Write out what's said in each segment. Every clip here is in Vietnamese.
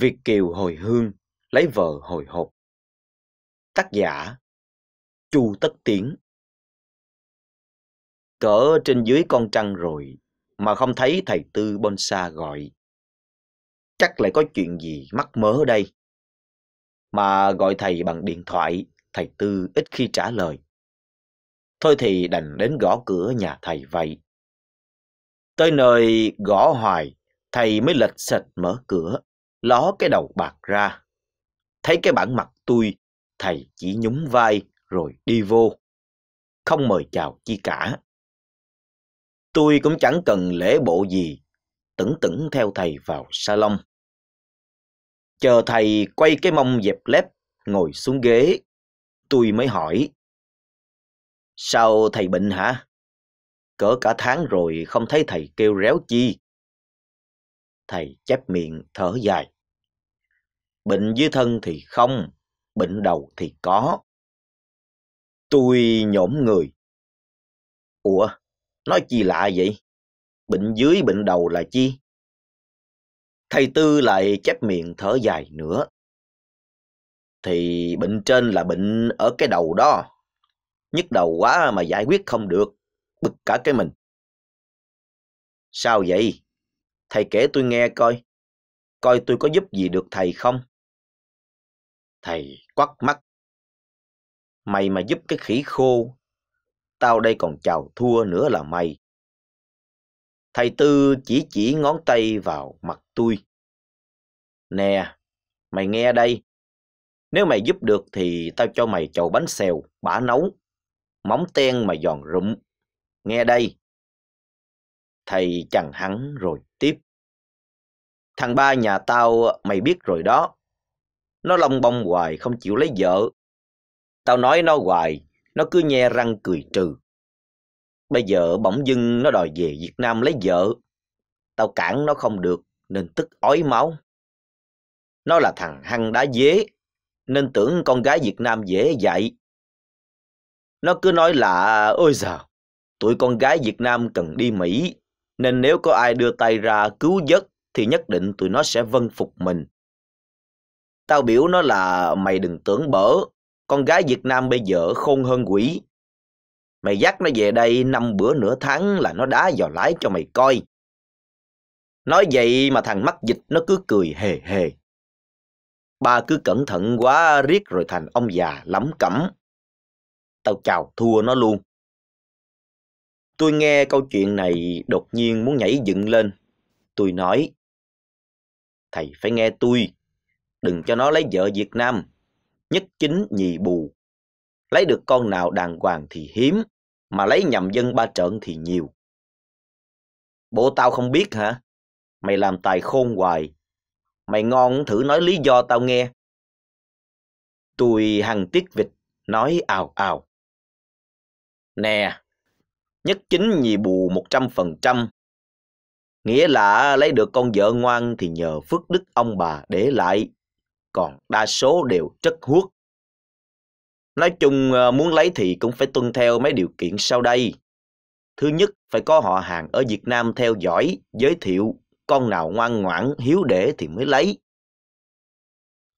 Việt Kiều hồi hương, lấy vợ hồi hộp. Tác giả Chu Tất Tiến Cỡ trên dưới con trăng rồi mà không thấy thầy Tư bên xa gọi. Chắc lại có chuyện gì mắc mớ đây. Mà gọi thầy bằng điện thoại, thầy Tư ít khi trả lời. Thôi thì đành đến gõ cửa nhà thầy vậy. Tới nơi gõ hoài, thầy mới lật sạch mở cửa ló cái đầu bạc ra. Thấy cái bản mặt tôi, thầy chỉ nhún vai rồi đi vô. Không mời chào chi cả. Tôi cũng chẳng cần lễ bộ gì, tửng tửng theo thầy vào salon. Chờ thầy quay cái mông dẹp lép, ngồi xuống ghế, tôi mới hỏi. Sao thầy bệnh hả? Cỡ cả tháng rồi không thấy thầy kêu réo chi. Thầy chép miệng thở dài bệnh dưới thân thì không, bệnh đầu thì có. Tôi nhổm người. Ủa, nói chi lạ vậy? Bệnh dưới bệnh đầu là chi? Thầy Tư lại chép miệng thở dài nữa. Thì bệnh trên là bệnh ở cái đầu đó. Nhức đầu quá mà giải quyết không được, bực cả cái mình. Sao vậy? Thầy kể tôi nghe coi. Coi tôi có giúp gì được thầy không? Thầy quắc mắt. Mày mà giúp cái khỉ khô, tao đây còn chào thua nữa là mày. Thầy Tư chỉ chỉ ngón tay vào mặt tôi. Nè, mày nghe đây. Nếu mày giúp được thì tao cho mày chầu bánh xèo, bả nấu, móng ten mà giòn rụm. Nghe đây. Thầy chẳng hắn rồi tiếp. Thằng ba nhà tao mày biết rồi đó. Nó lông bông hoài, không chịu lấy vợ. Tao nói nó hoài, nó cứ nhe răng cười trừ. Bây giờ bỗng dưng nó đòi về Việt Nam lấy vợ. Tao cản nó không được, nên tức ói máu. Nó là thằng hăng đá dế, nên tưởng con gái Việt Nam dễ dạy. Nó cứ nói là, ôi giời, tụi con gái Việt Nam cần đi Mỹ, nên nếu có ai đưa tay ra cứu giấc thì nhất định tụi nó sẽ vân phục mình. Tao biểu nó là mày đừng tưởng bở, con gái Việt Nam bây giờ khôn hơn quỷ. Mày dắt nó về đây năm bữa nửa tháng là nó đá vào lái cho mày coi. Nói vậy mà thằng mắt dịch nó cứ cười hề hề. Ba cứ cẩn thận quá riết rồi thành ông già lắm cẩm. Tao chào thua nó luôn. Tôi nghe câu chuyện này đột nhiên muốn nhảy dựng lên. Tôi nói, thầy phải nghe tôi, đừng cho nó lấy vợ Việt Nam. Nhất chính nhì bù. Lấy được con nào đàng hoàng thì hiếm, mà lấy nhầm dân ba trợn thì nhiều. Bộ tao không biết hả? Mày làm tài khôn hoài. Mày ngon thử nói lý do tao nghe. tùy hằng tiết vịt, nói ào ào. Nè, nhất chính nhì bù một trăm phần trăm Nghĩa là lấy được con vợ ngoan thì nhờ phước đức ông bà để lại, còn đa số đều rất huốt. Nói chung ờ, muốn lấy thì cũng phải tuân theo mấy điều kiện sau đây. Thứ nhất, phải có họ hàng ở Việt Nam theo dõi, giới thiệu, con nào ngoan ngoãn, hiếu để thì mới lấy.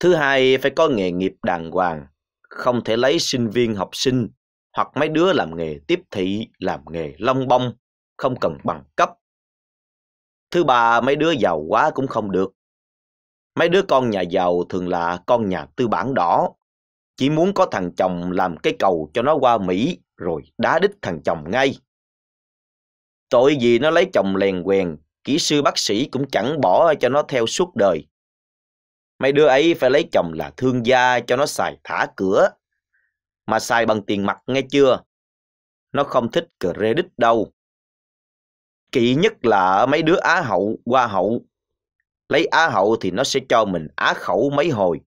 Thứ hai, phải có nghề nghiệp đàng hoàng, không thể lấy sinh viên học sinh hoặc mấy đứa làm nghề tiếp thị, làm nghề long bông, không cần bằng cấp. Thứ ba, mấy đứa giàu quá cũng không được, Mấy đứa con nhà giàu thường là con nhà tư bản đỏ. Chỉ muốn có thằng chồng làm cái cầu cho nó qua Mỹ rồi đá đít thằng chồng ngay. Tội gì nó lấy chồng lèn quèn, kỹ sư bác sĩ cũng chẳng bỏ cho nó theo suốt đời. Mấy đứa ấy phải lấy chồng là thương gia cho nó xài thả cửa. Mà xài bằng tiền mặt nghe chưa? Nó không thích credit đâu. Kỵ nhất là mấy đứa Á hậu, Hoa hậu Lấy á hậu thì nó sẽ cho mình á khẩu mấy hồi.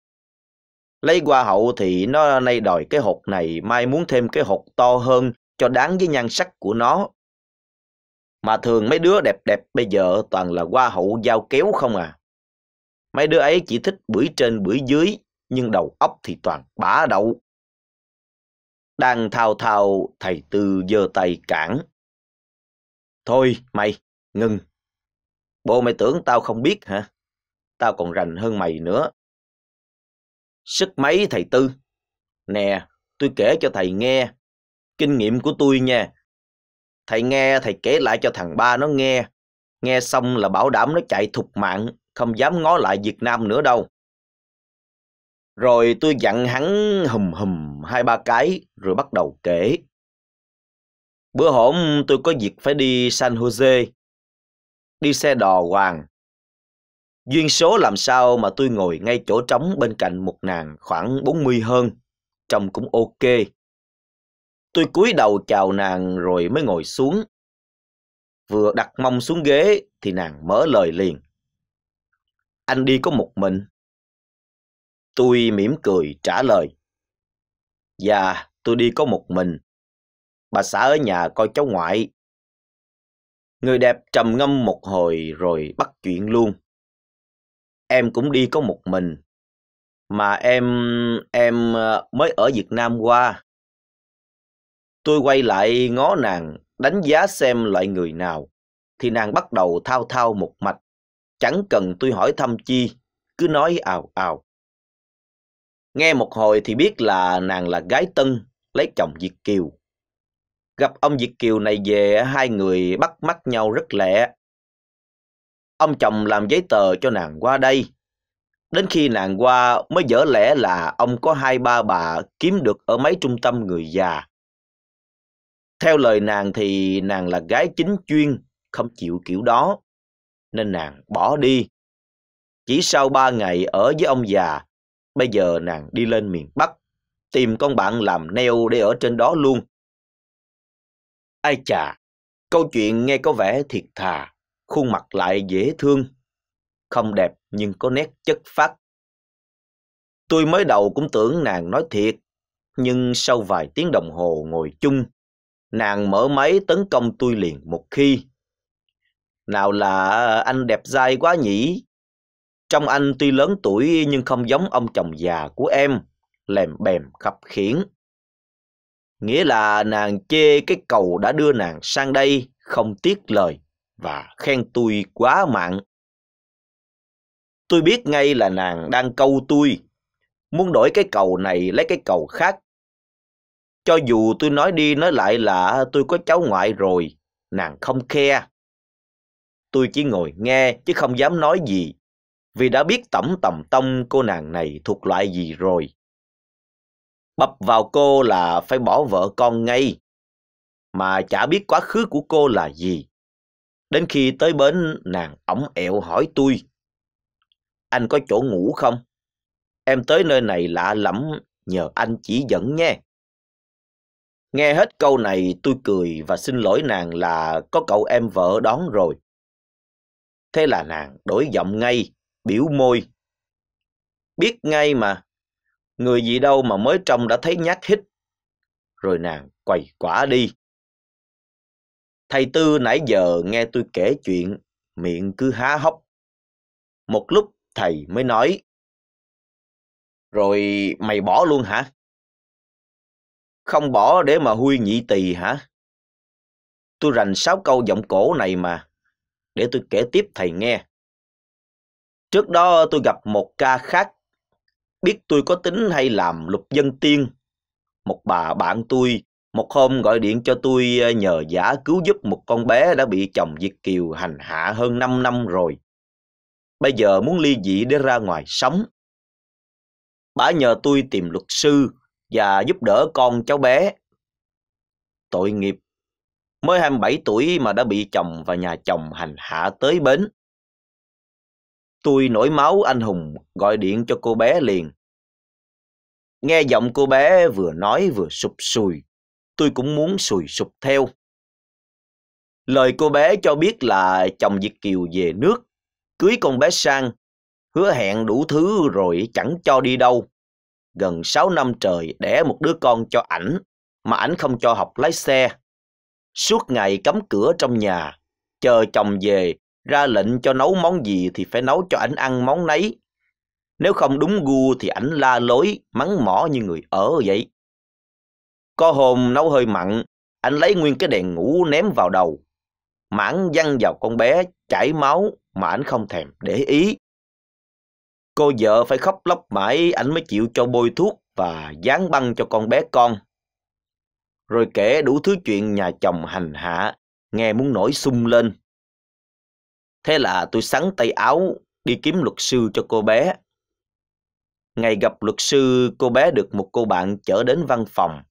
Lấy hoa hậu thì nó nay đòi cái hột này, mai muốn thêm cái hột to hơn cho đáng với nhan sắc của nó. Mà thường mấy đứa đẹp đẹp bây giờ toàn là hoa hậu giao kéo không à. Mấy đứa ấy chỉ thích bưởi trên bưởi dưới, nhưng đầu óc thì toàn bả đậu. Đang thao thao, thầy tư giơ tay cản. Thôi mày, ngừng, Bộ mày tưởng tao không biết hả? Tao còn rành hơn mày nữa. Sức mấy thầy Tư? Nè, tôi kể cho thầy nghe. Kinh nghiệm của tôi nha. Thầy nghe, thầy kể lại cho thằng ba nó nghe. Nghe xong là bảo đảm nó chạy thục mạng, không dám ngó lại Việt Nam nữa đâu. Rồi tôi dặn hắn hùm hùm hai ba cái rồi bắt đầu kể. Bữa hổm tôi có việc phải đi San Jose đi xe đò hoàng. Duyên số làm sao mà tôi ngồi ngay chỗ trống bên cạnh một nàng khoảng 40 hơn, trông cũng ok. Tôi cúi đầu chào nàng rồi mới ngồi xuống. Vừa đặt mông xuống ghế thì nàng mở lời liền. Anh đi có một mình. Tôi mỉm cười trả lời. Dạ, tôi đi có một mình. Bà xã ở nhà coi cháu ngoại Người đẹp trầm ngâm một hồi rồi bắt chuyện luôn. Em cũng đi có một mình. Mà em... em ờ, mới ở Việt Nam qua. Tôi quay lại ngó nàng, đánh giá xem loại người nào. Thì nàng bắt đầu thao thao một mạch. Chẳng cần tôi hỏi thăm chi, cứ nói ào ào. Nghe một hồi thì biết là nàng là gái tân, lấy chồng Việt Kiều. Gặp ông Việt Kiều này về hai người bắt mắt nhau rất lẹ. Ông chồng làm giấy tờ cho nàng qua đây. Đến khi nàng qua mới dở lẽ là ông có hai ba bà kiếm được ở mấy trung tâm người già. Theo lời nàng thì nàng là gái chính chuyên, không chịu kiểu đó, nên nàng bỏ đi. Chỉ sau ba ngày ở với ông già, bây giờ nàng đi lên miền Bắc, tìm con bạn làm neo để ở trên đó luôn. Ai chà, câu chuyện nghe có vẻ thiệt thà, khuôn mặt lại dễ thương. Không đẹp nhưng có nét chất phát. Tôi mới đầu cũng tưởng nàng nói thiệt, nhưng sau vài tiếng đồng hồ ngồi chung, nàng mở máy tấn công tôi liền một khi. Nào là anh đẹp dai quá nhỉ? Trong anh tuy lớn tuổi nhưng không giống ông chồng già của em, lèm bèm khập khiển nghĩa là nàng chê cái cầu đã đưa nàng sang đây không tiếc lời và khen tôi quá mạng. Tôi biết ngay là nàng đang câu tôi, muốn đổi cái cầu này lấy cái cầu khác. Cho dù tôi nói đi nói lại là tôi có cháu ngoại rồi, nàng không khe. Tôi chỉ ngồi nghe chứ không dám nói gì, vì đã biết tẩm tầm tông cô nàng này thuộc loại gì rồi bập vào cô là phải bỏ vợ con ngay, mà chả biết quá khứ của cô là gì. Đến khi tới bến, nàng ổng ẹo hỏi tôi. Anh có chỗ ngủ không? Em tới nơi này lạ lắm, nhờ anh chỉ dẫn nhé. Nghe hết câu này tôi cười và xin lỗi nàng là có cậu em vợ đón rồi. Thế là nàng đổi giọng ngay, biểu môi. Biết ngay mà, người gì đâu mà mới trông đã thấy nhát hít. Rồi nàng quầy quả đi. Thầy Tư nãy giờ nghe tôi kể chuyện, miệng cứ há hốc. Một lúc thầy mới nói. Rồi mày bỏ luôn hả? Không bỏ để mà huy nhị tỳ hả? Tôi rành sáu câu giọng cổ này mà. Để tôi kể tiếp thầy nghe. Trước đó tôi gặp một ca khác biết tôi có tính hay làm lục dân tiên. Một bà bạn tôi một hôm gọi điện cho tôi ờ, nhờ giả cứu giúp một con bé đã bị chồng Việt Kiều hành hạ hơn 5 năm rồi. Bây giờ muốn ly dị để ra ngoài sống. Bà nhờ tôi tìm luật sư và giúp đỡ con cháu bé. Tội nghiệp, mới 27 tuổi mà đã bị chồng và nhà chồng hành hạ tới bến. Tôi nổi máu anh hùng, gọi điện cho cô bé liền. Nghe giọng cô bé vừa nói vừa sụp sùi, tôi cũng muốn sùi sụp theo. Lời cô bé cho biết là chồng Việt Kiều về nước, cưới con bé Sang, hứa hẹn đủ thứ rồi chẳng cho đi đâu. Gần sáu năm trời đẻ một đứa con cho ảnh, mà ảnh không cho học lái xe. Suốt ngày cấm cửa trong nhà, chờ chồng về ra lệnh cho nấu món gì thì phải nấu cho ảnh ăn món nấy. Nếu không đúng gu thì ảnh la lối, mắng mỏ như người ở vậy. Có hôm nấu hơi mặn, anh lấy nguyên cái đèn ngủ ném vào đầu. Mãn văng vào con bé, chảy máu mà ảnh không thèm để ý. Cô vợ phải khóc lóc mãi, ảnh mới chịu cho bôi thuốc và dán băng cho con bé con. Rồi kể đủ thứ chuyện nhà chồng hành hạ, nghe muốn nổi sung lên. Thế là tôi sắn tay áo đi kiếm luật sư cho cô bé. Ngày gặp luật sư, cô bé được một cô bạn chở đến văn phòng.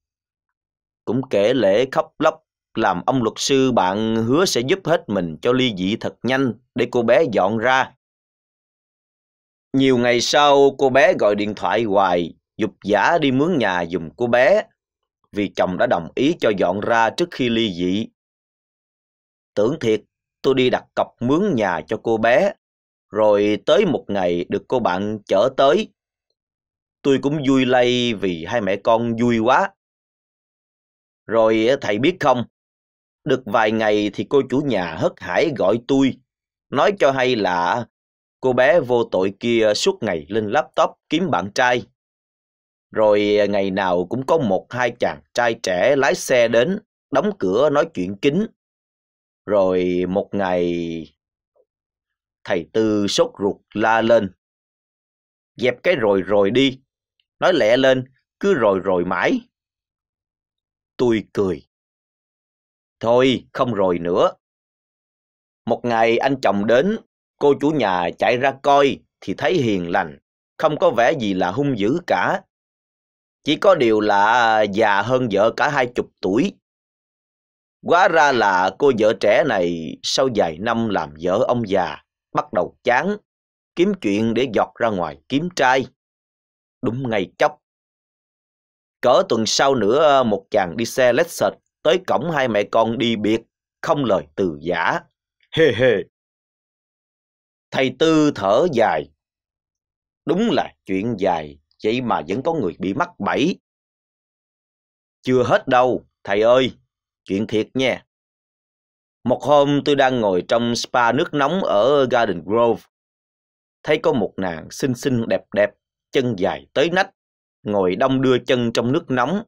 Cũng kể lễ khóc lóc, làm ông luật sư bạn hứa sẽ giúp hết mình cho ly dị thật nhanh để cô bé dọn ra. Nhiều ngày sau, cô bé gọi điện thoại hoài, dục giả đi mướn nhà dùm cô bé, vì chồng đã đồng ý cho dọn ra trước khi ly dị. Tưởng thiệt tôi đi đặt cọc mướn nhà cho cô bé, rồi tới một ngày được cô bạn chở tới. Tôi cũng vui lây vì hai mẹ con vui quá. Rồi thầy biết không, được vài ngày thì cô chủ nhà hất hải gọi tôi, nói cho hay là cô bé vô tội kia suốt ngày lên laptop kiếm bạn trai. Rồi à, ngày nào cũng có một hai chàng trai trẻ lái xe đến, đóng cửa nói chuyện kính rồi một ngày thầy Tư sốt ruột la lên. Dẹp cái rồi rồi đi, nói lẹ lên, cứ rồi rồi mãi. Tôi cười. Thôi, không rồi nữa. Một ngày anh chồng đến, cô chủ nhà chạy ra coi thì thấy hiền lành, không có vẻ gì là hung dữ cả. Chỉ có điều là già hơn vợ cả hai chục tuổi. Quá ra là cô vợ trẻ này sau vài năm làm vợ ông già, bắt đầu chán, kiếm chuyện để giọt ra ngoài kiếm trai. Đúng ngay chốc. Cỡ tuần sau nữa một chàng đi xe Lexus tới cổng hai mẹ con đi biệt, không lời từ giả. Hê hê. Thầy Tư thở dài. Đúng là chuyện dài, vậy mà vẫn có người bị mắc bẫy. Chưa hết đâu, thầy ơi, Chuyện thiệt nha. Một hôm tôi đang ngồi trong spa nước nóng ở Garden Grove. Thấy có một nàng xinh xinh đẹp đẹp, chân dài tới nách, ngồi đong đưa chân trong nước nóng.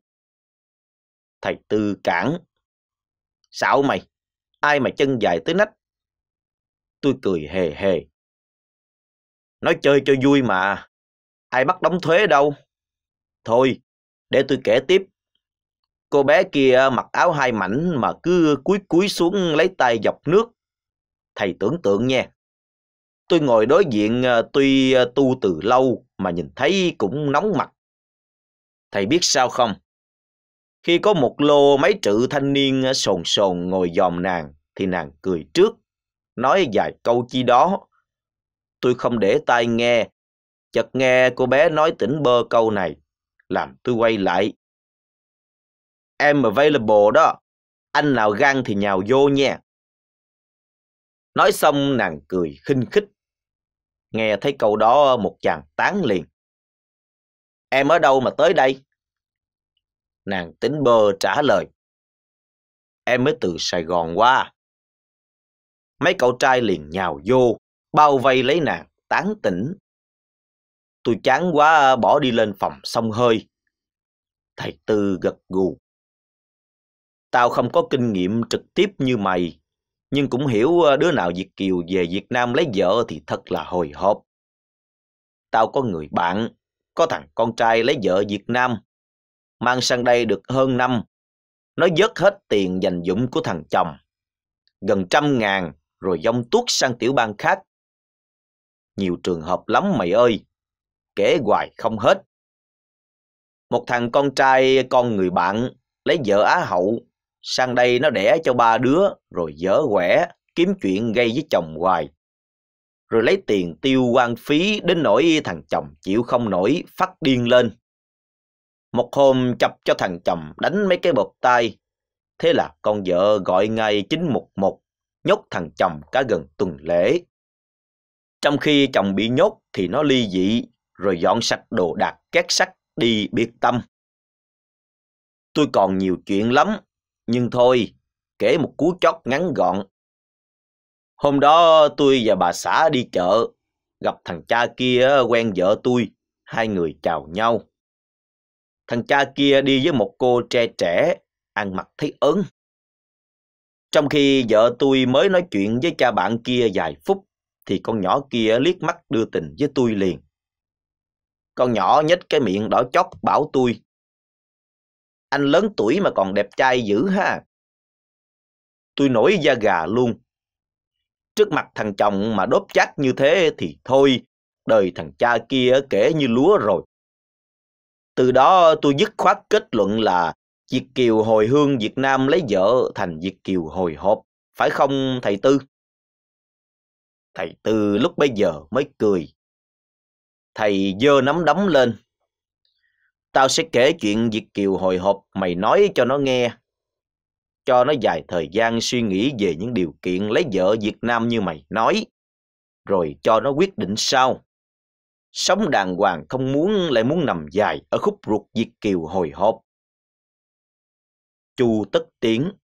Thầy Tư cản. Xạo mày, ai mà chân dài tới nách? Tôi cười hề hề. Nói chơi cho vui mà, ai bắt đóng thuế đâu. Thôi, để tôi kể tiếp Cô bé kia mặc áo hai mảnh mà cứ cúi cúi xuống lấy tay dọc nước. Thầy tưởng tượng nha. Tôi ngồi đối diện ờ, tuy ờ, tu từ lâu mà nhìn thấy cũng nóng mặt. Thầy biết sao không? Khi có một lô mấy trự thanh niên ờ, sồn sồn ngồi dòm nàng thì nàng cười trước, nói vài câu chi đó. Tôi không để tai nghe, chợt nghe cô bé nói tỉnh bơ câu này, làm tôi quay lại em available đó. Anh nào gan thì nhào vô nha. Nói xong nàng cười khinh khích. Nghe thấy câu đó một chàng tán liền. Em ở đâu mà tới đây? Nàng tính bơ trả lời. Em mới từ Sài Gòn qua. Mấy cậu trai liền nhào vô, bao vây lấy nàng, tán tỉnh. Tôi chán quá bỏ đi lên phòng xông hơi. Thầy Tư gật gù. Tao không có kinh nghiệm trực tiếp như mày, nhưng cũng hiểu ờ, đứa nào Việt Kiều về Việt Nam lấy vợ thì thật là hồi hộp. Tao có người bạn, có thằng con trai lấy vợ Việt Nam, mang sang đây được hơn năm. Nó dớt hết tiền dành dụm của thằng chồng, gần trăm ngàn rồi dông tuốt sang tiểu bang khác. Nhiều trường hợp lắm mày ơi, kể hoài không hết. Một thằng con trai con người bạn lấy vợ Á hậu sang đây nó đẻ cho ba đứa rồi dở quẻ kiếm chuyện gây với chồng hoài rồi lấy tiền tiêu quan phí đến nỗi thằng chồng chịu không nổi phát điên lên một hôm chập cho thằng chồng đánh mấy cái bột tay thế là con vợ gọi ngay chính một một nhốt thằng chồng cả gần tuần lễ trong khi chồng bị nhốt thì nó ly dị rồi dọn sạch đồ đạc két sắt đi biệt tâm tôi còn nhiều chuyện lắm nhưng thôi, kể một cú chót ngắn gọn. Hôm đó tôi và bà xã đi chợ, gặp thằng cha kia quen vợ tôi, hai người chào nhau. Thằng cha kia đi với một cô trẻ trẻ, ăn mặc thấy ớn. Trong khi vợ tôi mới nói chuyện với cha bạn kia vài phút, thì con nhỏ kia liếc mắt đưa tình với tôi liền. Con nhỏ nhếch cái miệng đỏ chót bảo tôi anh lớn tuổi mà còn đẹp trai dữ ha. Tôi nổi da gà luôn. Trước mặt thằng chồng mà đốt chát như thế thì thôi, đời thằng cha kia kể như lúa rồi. Từ đó tôi dứt khoát kết luận là Việt Kiều hồi hương Việt Nam lấy vợ thành Việt Kiều hồi hộp, phải không thầy Tư? Thầy Tư lúc bấy giờ mới cười. Thầy dơ nắm đấm lên, Tao sẽ kể chuyện Việt Kiều hồi hộp mày nói cho nó nghe. Cho nó dài thời gian suy nghĩ về những điều kiện lấy vợ Việt Nam như mày nói. Rồi cho nó quyết định sau. Sống đàng hoàng không muốn lại muốn nằm dài ở khúc ruột Việt Kiều hồi hộp. Chu Tất Tiến